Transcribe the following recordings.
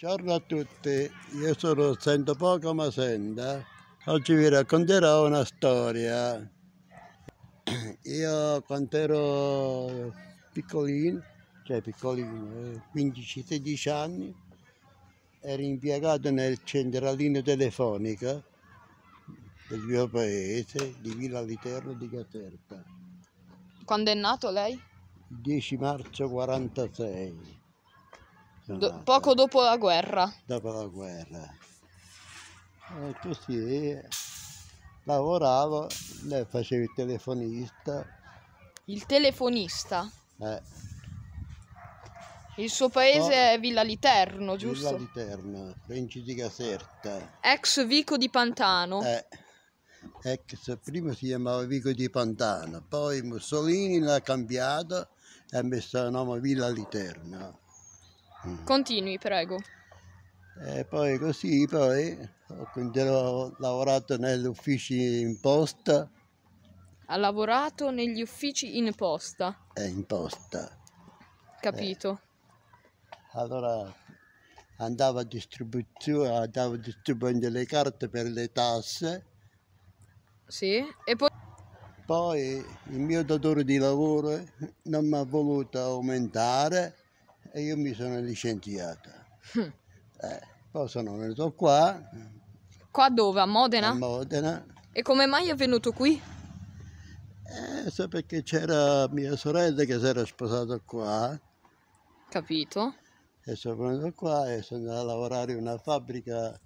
Buongiorno a tutti, io sono Sento Poco Masenda. Eh. Oggi vi racconterò una storia. Io quando ero piccolino, cioè piccolino, 15-16 eh, anni, ero impiegato nel centralino telefonico del mio paese, di Villa Literno di Caserta. Quando è nato lei? 10 marzo 1946. Do poco dopo la guerra. Dopo la guerra. E eh, così lavoravo, facevo il telefonista. Il telefonista? Eh. Il suo paese no, oh. è Villa Literno, giusto? Villa Literno, Princi di Caserta. Ex Vico di Pantano. Eh, ex, prima si chiamava Vico di Pantano, poi Mussolini l'ha cambiato e ha messo il nome Villa Literno. Continui, prego. E poi così poi ho lavorato negli uffici in posta. Ha lavorato negli uffici in posta. Eh, in posta. Capito. Eh. Allora andavo a, andavo a distribuire le carte per le tasse. Sì, e poi... Poi il mio datore di lavoro non mi ha voluto aumentare e io mi sono licenziato. Mm. Hm. Eh, poi sono venuto qua. Qua dove? A Modena? A Modena. E come mai è venuto qui? Eh, so perché c'era mia sorella che si era sposata qua. Capito. E sono venuto qua e sono andato a lavorare in una fabbrica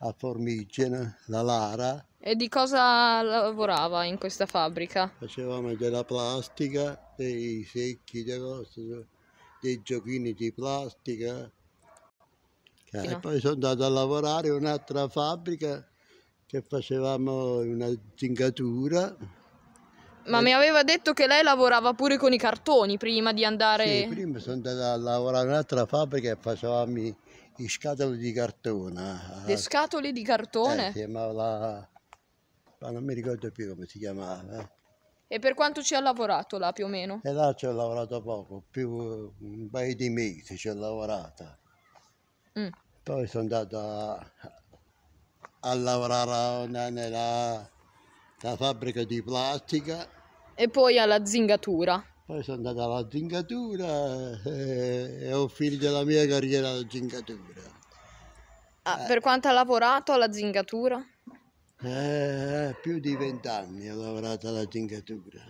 a Formigena, la Lara. E di cosa lavorava in questa fabbrica? Facevamo della plastica, dei secchi, delle cose dei giochini di plastica. Sì, e poi sono andato a lavorare in un'altra fabbrica che facevamo una zingatura. Ma e... mi aveva detto che lei lavorava pure con i cartoni prima di andare... Sì, prima sono andato a lavorare in un'altra fabbrica e facevamo i, i scatole di cartone. Le scatole di cartone? Eh, si chiamava la... ma non mi ricordo più come si chiamava. Eh. E per quanto ci ha lavorato là più o meno? E là ci ho lavorato poco, più un paio di mesi ci ho lavorato. Mm. Poi sono andato a, a lavorare nella, nella, fabbrica di plastica. E poi alla zingatura. Poi sono andato alla zingatura e, e ho finito la mia carriera alla zingatura. Ah, eh. Per quanto ha lavorato alla zingatura? Eh, eh, più di vent'anni ho lavorato alla tingatura.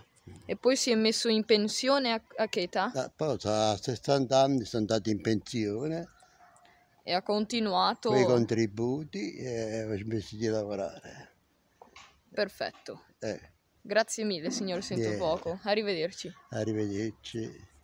E poi si è messo in pensione a, a che età? Ah, poi a 60 anni sono andato in pensione. E ha continuato? Con i contributi e ho smesso di lavorare. Perfetto. Eh. Grazie mille signor Sento yeah. arrivederci. Arrivederci.